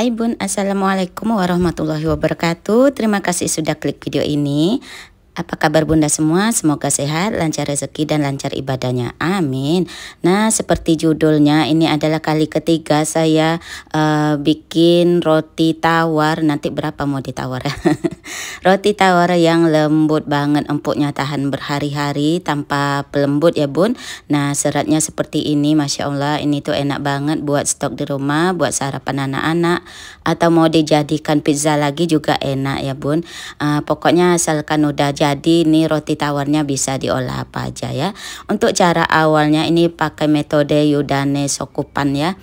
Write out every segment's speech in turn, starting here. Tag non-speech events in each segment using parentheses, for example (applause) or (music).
Hai Bun, Assalamualaikum warahmatullahi wabarakatuh. Terima kasih sudah klik video ini. Apa kabar bunda semua? Semoga sehat, lancar rezeki dan lancar ibadahnya. Amin. Nah, seperti judulnya ini adalah kali ketiga saya uh, bikin roti tawar. Nanti berapa mau ditawar? Ya? (laughs) roti tawar yang lembut banget, empuknya tahan berhari-hari tanpa pelembut ya, Bun. Nah, seratnya seperti ini, Masya Allah. Ini tuh enak banget buat stok di rumah, buat sarapan anak-anak. Atau mau dijadikan pizza lagi juga enak ya, Bun. Uh, pokoknya asalkan udah jadi jadi ini roti tawarnya bisa diolah apa aja ya untuk cara awalnya ini pakai metode Yudane Sokupan ya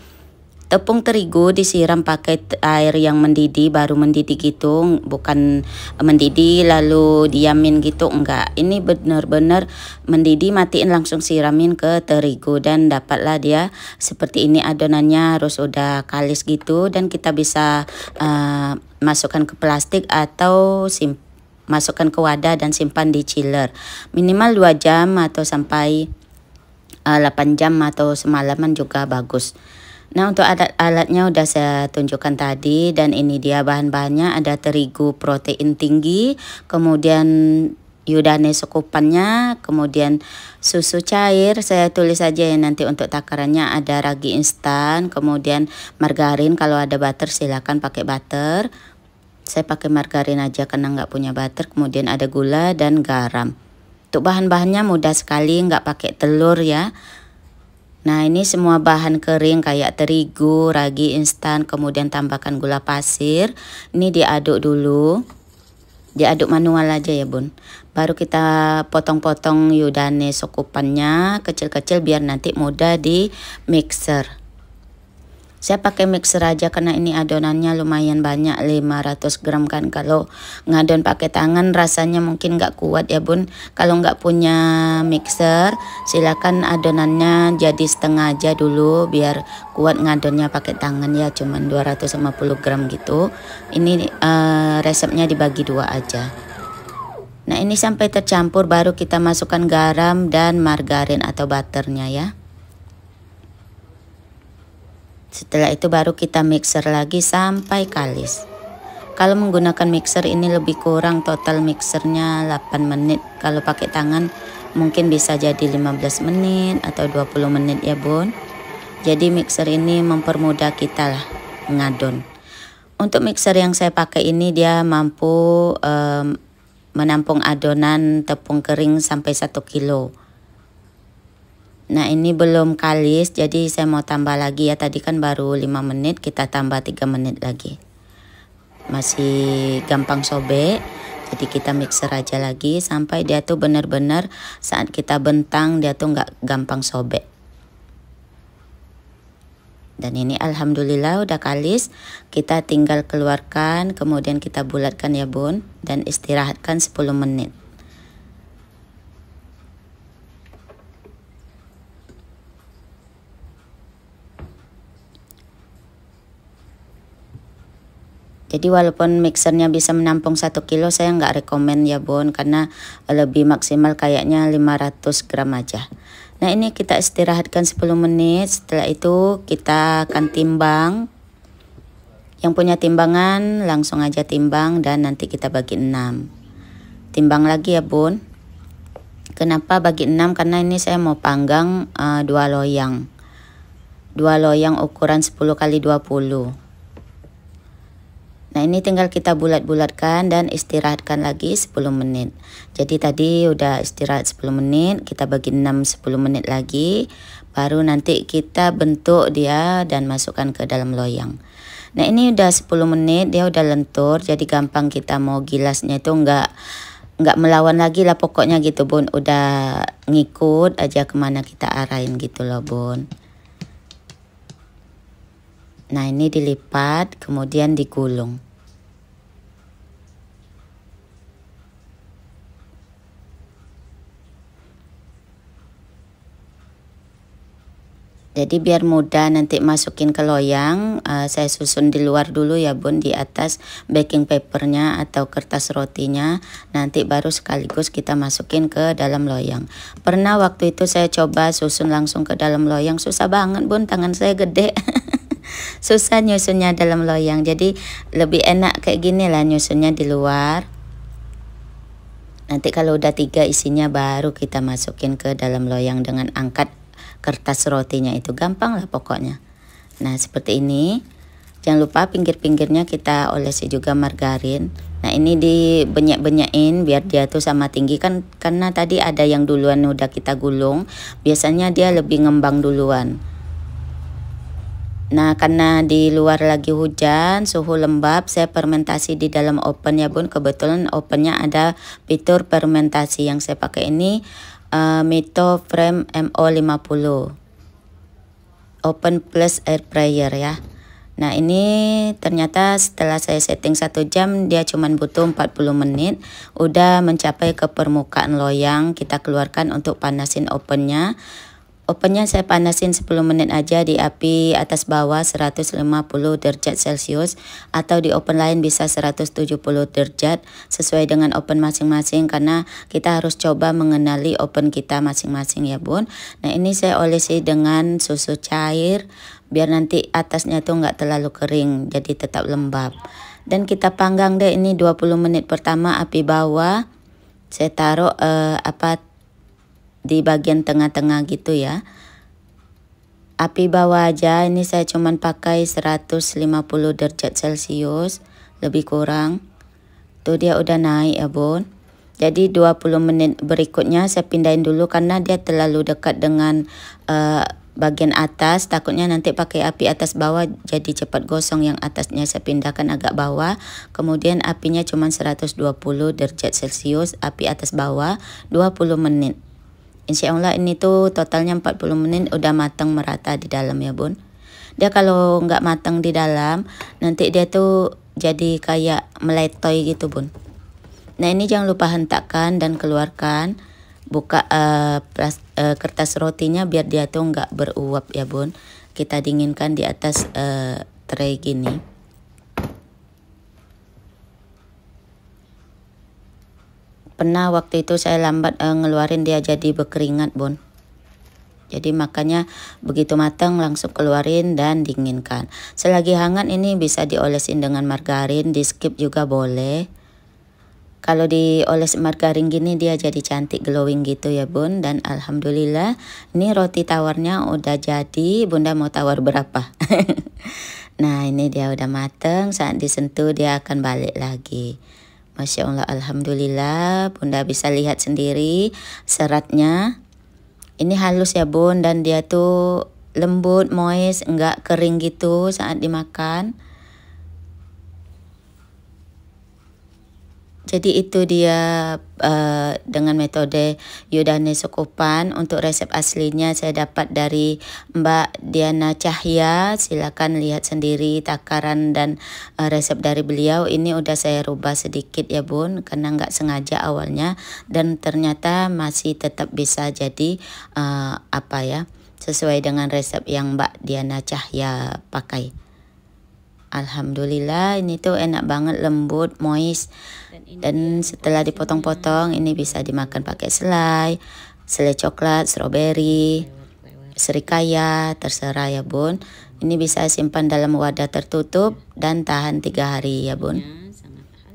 Tepung terigu disiram pakai air yang mendidih, baru mendidih gitu, bukan mendidih lalu diamin gitu, enggak. Ini benar-benar mendidih matiin langsung siramin ke terigu dan dapatlah dia seperti ini adonannya harus udah kalis gitu dan kita bisa uh, masukkan ke plastik atau simpan masukkan ke wadah dan simpan di chiller minimal 2 jam atau sampai delapan eh, 8 jam atau semalaman juga bagus Nah untuk alat-alatnya udah saya tunjukkan tadi dan ini dia bahan-bahannya ada terigu protein tinggi kemudian Yudane sekupannya, kemudian susu cair, saya tulis aja ya nanti untuk takarannya ada ragi instan, kemudian margarin kalau ada butter silakan pakai butter, saya pakai margarin aja karena nggak punya butter. Kemudian ada gula dan garam. Untuk bahan-bahannya mudah sekali, nggak pakai telur ya. Nah ini semua bahan kering kayak terigu, ragi instan, kemudian tambahkan gula pasir. Ini diaduk dulu. Diaduk manual aja ya bun. Baru kita potong-potong yudane sokupannya kecil-kecil biar nanti mudah di mixer. Saya pakai mixer aja karena ini adonannya lumayan banyak 500 gram kan kalau ngadon pakai tangan rasanya mungkin nggak kuat ya bun kalau nggak punya mixer silakan adonannya jadi setengah aja dulu biar kuat ngadonnya pakai tangan ya cuman 250 gram gitu ini uh, resepnya dibagi dua aja Nah ini sampai tercampur baru kita masukkan garam dan margarin atau butternya ya setelah itu baru kita mixer lagi sampai kalis. Kalau menggunakan mixer ini lebih kurang total mixernya 8 menit. Kalau pakai tangan mungkin bisa jadi 15 menit atau 20 menit ya bun. Jadi mixer ini mempermudah kita lah mengadon. Untuk mixer yang saya pakai ini dia mampu um, menampung adonan tepung kering sampai 1 kilo. Nah ini belum kalis jadi saya mau tambah lagi ya tadi kan baru 5 menit kita tambah 3 menit lagi masih gampang sobek jadi kita mixer aja lagi sampai dia tuh bener-bener saat kita bentang dia tuh nggak gampang sobek dan ini alhamdulillah udah kalis kita tinggal keluarkan kemudian kita bulatkan ya bun dan istirahatkan 10 menit Jadi walaupun mixernya bisa menampung 1 kilo saya nggak rekomen ya Bun karena eh, lebih maksimal kayaknya 500 gram aja. Nah ini kita istirahatkan 10 menit setelah itu kita akan timbang. Yang punya timbangan langsung aja timbang dan nanti kita bagi 6. Timbang lagi ya Bun. Kenapa bagi 6? Karena ini saya mau panggang uh, dua loyang. Dua loyang ukuran 10 kali 20 Nah ini tinggal kita bulat-bulatkan dan istirahatkan lagi 10 menit Jadi tadi udah istirahat 10 menit kita bagi 6 10 menit lagi Baru nanti kita bentuk dia dan masukkan ke dalam loyang Nah ini udah 10 menit dia udah lentur jadi gampang kita mau gilasnya itu enggak nggak melawan lagi lah pokoknya gitu bun udah ngikut aja kemana kita arahin gitu loh bun nah ini dilipat kemudian digulung Jadi biar mudah nanti masukin ke loyang, uh, saya susun di luar dulu ya bun di atas baking papernya atau kertas rotinya. Nanti baru sekaligus kita masukin ke dalam loyang. Pernah waktu itu saya coba susun langsung ke dalam loyang, susah banget bun, tangan saya gede. (laughs) susah nyusunnya dalam loyang, jadi lebih enak kayak gini lah nyusunnya di luar. Nanti kalau udah tiga isinya baru kita masukin ke dalam loyang dengan angkat kertas rotinya itu gampang lah pokoknya nah seperti ini jangan lupa pinggir-pinggirnya kita olesi juga margarin nah ini dibenyak-benyakin biar dia tuh sama tinggi kan karena tadi ada yang duluan udah kita gulung biasanya dia lebih ngembang duluan Nah, karena di luar lagi hujan, suhu lembab, saya fermentasi di dalam open ya bun. Kebetulan opennya ada fitur fermentasi yang saya pakai ini uh, Mito Frame MO50 Open Plus Air Prayer ya Nah ini ternyata setelah saya setting satu jam dia cuma butuh 40 menit udah mencapai ke permukaan loyang kita keluarkan untuk panasin opennya Ovennya saya panasin 10 menit aja di api atas bawah 150 derajat Celcius atau di oven lain bisa 170 derajat sesuai dengan oven masing-masing karena kita harus coba mengenali oven kita masing-masing ya bun. Nah ini saya olesi dengan susu cair biar nanti atasnya tuh nggak terlalu kering jadi tetap lembab. Dan kita panggang deh ini 20 menit pertama api bawah. Saya taruh eh, apa di bagian tengah-tengah gitu ya api bawah aja ini saya cuman pakai 150 derajat celcius lebih kurang tuh dia udah naik ya bun jadi 20 menit berikutnya saya pindahin dulu karena dia terlalu dekat dengan uh, bagian atas takutnya nanti pakai api atas bawah jadi cepat gosong yang atasnya saya pindahkan agak bawah kemudian apinya cuman 120 derajat celcius api atas bawah 20 menit Insya Allah ini tuh totalnya 40 menit udah matang merata di dalam ya bun. Dia kalau nggak matang di dalam nanti dia tuh jadi kayak meletoy gitu bun. Nah ini jangan lupa hentakkan dan keluarkan buka uh, eh, plas, uh, eh, kertas rotinya biar dia tuh nggak beruap ya bun. Kita dinginkan di atas uh, tray gini. pernah waktu itu saya lambat uh, ngeluarin dia jadi berkeringat bun jadi makanya begitu matang langsung keluarin dan dinginkan selagi hangat ini bisa diolesin dengan margarin di skip juga boleh kalau dioles margarin gini dia jadi cantik glowing gitu ya bun dan alhamdulillah ini roti tawarnya udah jadi bunda mau tawar berapa (laughs) nah ini dia udah mateng saat disentuh dia akan balik lagi Masya Allah, Alhamdulillah, Bunda bisa lihat sendiri seratnya. Ini halus ya Bun, dan dia tuh lembut, moist, enggak kering gitu saat dimakan. Jadi itu dia uh, dengan metode Yudane Sukupan. Untuk resep aslinya saya dapat dari Mbak Diana Cahya. Silakan lihat sendiri takaran dan uh, resep dari beliau. Ini udah saya rubah sedikit ya bun, karena nggak sengaja awalnya dan ternyata masih tetap bisa jadi uh, apa ya sesuai dengan resep yang Mbak Diana Cahya pakai. Alhamdulillah ini tuh enak banget lembut moist dan setelah dipotong-potong ini bisa dimakan pakai selai selai coklat stroberi serikaya terserah ya bun ini bisa simpan dalam wadah tertutup dan tahan tiga hari ya bun ya,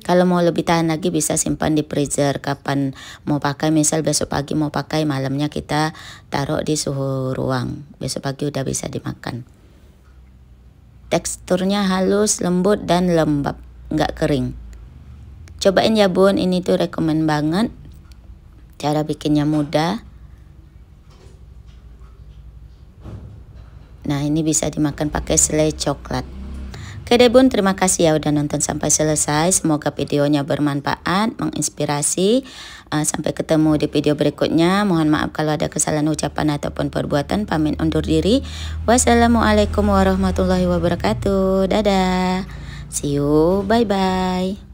kalau mau lebih tahan lagi bisa simpan di freezer kapan mau pakai misal besok pagi mau pakai malamnya kita taruh di suhu ruang besok pagi udah bisa dimakan Teksturnya halus, lembut, dan lembab, nggak kering. Cobain ya bun, ini tuh rekomen banget. Cara bikinnya mudah. Nah ini bisa dimakan pakai selai coklat. Oke deh bun, terima kasih ya udah nonton sampai selesai. Semoga videonya bermanfaat, menginspirasi. Uh, sampai ketemu di video berikutnya. Mohon maaf kalau ada kesalahan ucapan ataupun perbuatan. Pamit undur diri. Wassalamualaikum warahmatullahi wabarakatuh. Dadah. See you. Bye-bye.